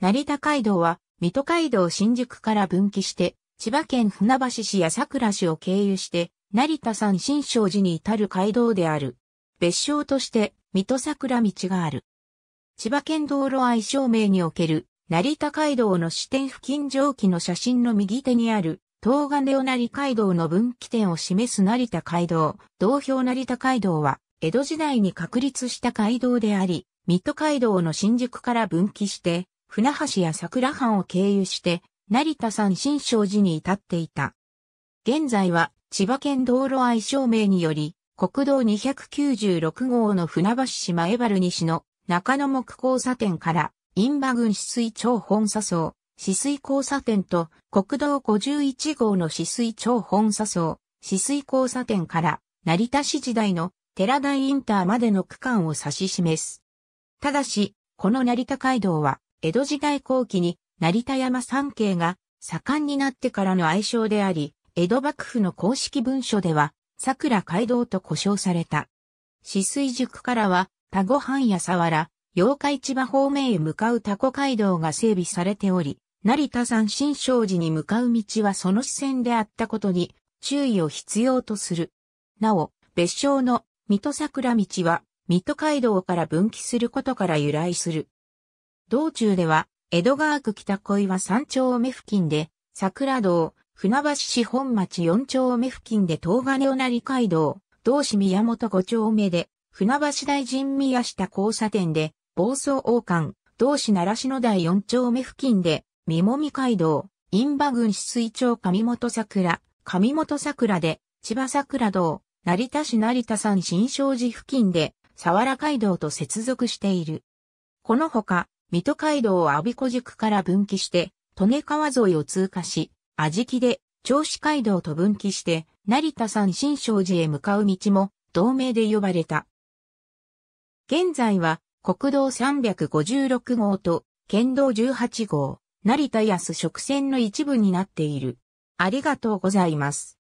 成田街道は、水戸街道新宿から分岐して、千葉県船橋市や桜市を経由して、成田山新勝寺に至る街道である。別称として、水戸桜道がある。千葉県道路愛称名における、成田街道の支点付近上記の写真の右手にある、東金尾成街道の分岐点を示す成田街道、同標成田街道は、江戸時代に確立した街道であり、水戸街道の新宿から分岐して、船橋や桜藩を経由して、成田山新勝寺に至っていた。現在は、千葉県道路愛称名により、国道296号の船橋市前原西の中野木交差点から、印馬郡止水町本佐層、止水交差点と国道51号の止水町本佐層、止水交差点から成田市時代の寺台インターまでの区間を指し示す。ただし、この成田街道は江戸時代後期に成田山三景が盛んになってからの愛称であり、江戸幕府の公式文書では、桜街道と呼称された。止水塾からは、田子藩や佐原、八日市場方面へ向かう田子街道が整備されており、成田山新勝寺に向かう道はその視線であったことに注意を必要とする。なお、別称の水戸桜道は、水戸街道から分岐することから由来する。道中では、江戸川区北小岩三丁目付近で、桜道、船橋市本町四丁目付近で東金尾成街道、道市宮本五丁目で、船橋大臣宮下交差点で、暴走王冠、道市奈良市の第四丁目付近で、三もみ街道、印馬郡市水町上本桜、上本桜で、千葉桜道、成田市成田山新勝寺付近で、佐原街道と接続している。このほか、水戸街道を阿鼻子宿から分岐して、利根川沿いを通過し、安食で、銚子街道と分岐して、成田山新勝寺へ向かう道も、同名で呼ばれた。現在は、国道356号と、県道18号、成田安直線の一部になっている。ありがとうございます。